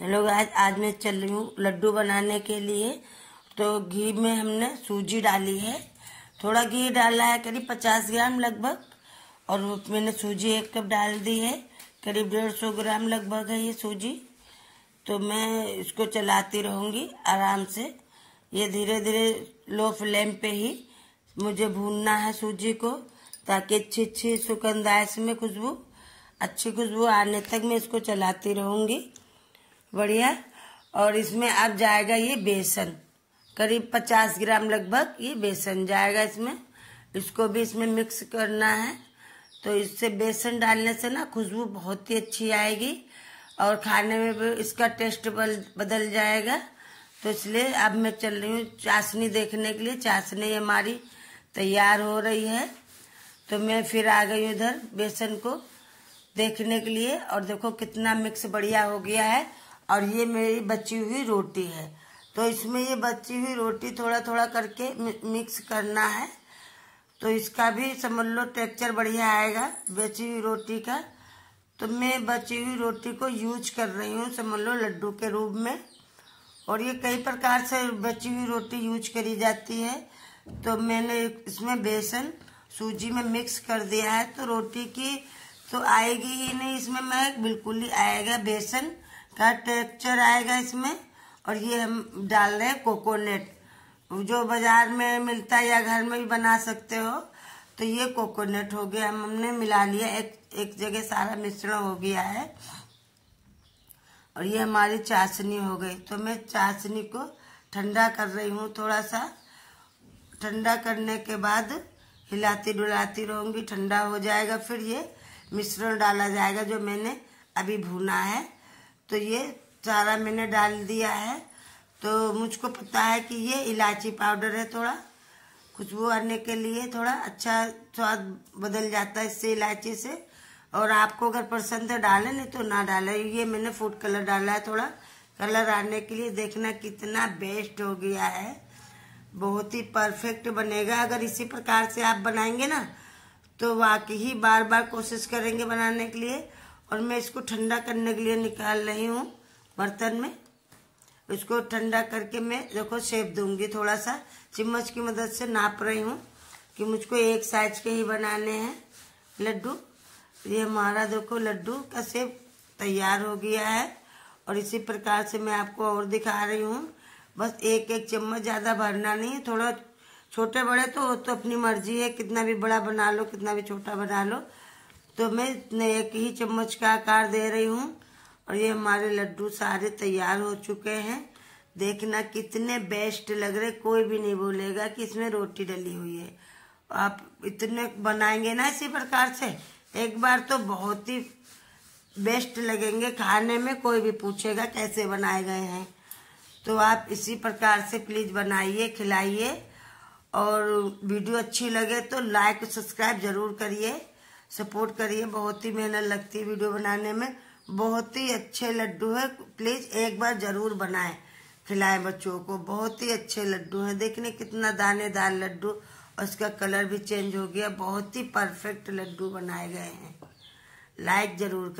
hello guys आज मैं चल रही हूँ लड्डू बनाने के लिए तो घी में हमने सूजी डाली है थोड़ा घी डाला है करीब पचास ग्राम लगभग और मैंने सूजी एक कप डाल दी है करीब डेढ़ सौ ग्राम लगभग है ये सूजी तो मैं इसको चलाती रहूँगी आराम से ये धीरे धीरे लो फ्लेम पे ही मुझे भूनना है सूजी को ताकि अच्छी अच्छी आए इसमें खुशबू अच्छी खुशबू आने तक मैं इसको चलाती रहूँगी बढ़िया और इसमें अब जाएगा ये बेसन करीब पचास ग्राम लगभग ये बेसन जाएगा इसमें इसको भी इसमें मिक्स करना है तो इससे बेसन डालने से ना खुशबू बहुत ही अच्छी आएगी और खाने में भी इसका टेस्ट बदल जाएगा तो इसलिए अब मैं चल रही हूँ चाशनी देखने के लिए चाशनी हमारी तैयार हो रही है तो मैं फिर आ गई उधर बेसन को देखने के लिए और देखो कितना मिक्स बढ़िया हो गया है और ये मेरी बची हुई रोटी है तो इसमें ये बची हुई रोटी थोड़ा थोड़ा करके मिक्स करना है तो इसका भी समझ लो टेक्चर बढ़िया आएगा बची हुई रोटी का तो मैं बची हुई रोटी को यूज कर रही हूँ समझ लो लड्डू के रूप में और ये कई प्रकार से बची हुई रोटी यूज करी जाती है तो मैंने इसमें बेसन सूजी में मिक्स कर दिया है तो रोटी की तो आएगी ही नहीं इसमें मैं बिल्कुल ही आएगा बेसन का टेक्सचर आएगा इसमें और ये हम डाल रहे हैं कोकोनट जो बाजार में मिलता है या घर में भी बना सकते हो तो ये कोकोनट हो गया हम हमने मिला लिया एक एक जगह सारा मिश्रण हो गया है और ये हमारी चाशनी हो गई तो मैं चाशनी को ठंडा कर रही हूँ थोड़ा सा ठंडा करने के बाद हिलाती डुलाती रहूँगी ठंडा हो जाएगा फिर ये मिश्रण डाला जाएगा जो मैंने अभी भुना है तो ये सारा मैंने डाल दिया है तो मुझको पता है कि ये इलायची पाउडर है थोड़ा खुशबू आने के लिए थोड़ा अच्छा स्वाद बदल जाता है इससे इलायची से और आपको अगर पसंद है डालें नहीं तो ना डालें ये मैंने फूड कलर डाला है थोड़ा कलर आने के लिए देखना कितना बेस्ट हो गया है बहुत ही परफेक्ट बनेगा अगर इसी प्रकार से आप बनाएंगे ना तो वाकई बार बार कोशिश करेंगे बनाने के लिए और मैं इसको ठंडा करने के लिए निकाल रही हूँ बर्तन में इसको ठंडा करके मैं देखो सेब दूंगी थोड़ा सा चम्मच की मदद से नाप रही हूँ कि मुझको एक साइज के ही बनाने हैं लड्डू ये हमारा देखो लड्डू का सेब तैयार हो गया है और इसी प्रकार से मैं आपको और दिखा रही हूँ बस एक एक चम्मच ज़्यादा भरना नहीं है थोड़ा छोटे बड़े तो तो अपनी मर्जी है कितना भी बड़ा बना लो कितना भी छोटा बना लो तो मैं इतने एक ही चम्मच का आकार दे रही हूँ और ये हमारे लड्डू सारे तैयार हो चुके हैं देखना कितने बेस्ट लग रहे कोई भी नहीं बोलेगा कि इसमें रोटी डली हुई है आप इतने बनाएंगे ना इसी प्रकार से एक बार तो बहुत ही बेस्ट लगेंगे खाने में कोई भी पूछेगा कैसे बनाए गए हैं तो आप इसी प्रकार से प्लीज़ बनाइए खिलाइए और वीडियो अच्छी लगे तो लाइक सब्सक्राइब ज़रूर करिए सपोर्ट करिए बहुत ही मेहनत लगती है वीडियो बनाने में बहुत ही अच्छे लड्डू है प्लीज एक बार जरूर बनाए खिलाएं बच्चों को बहुत ही अच्छे लड्डू हैं देखने कितना दानेदार लड्डू और कलर भी चेंज हो गया बहुत ही परफेक्ट लड्डू बनाए गए हैं लाइक जरूर कर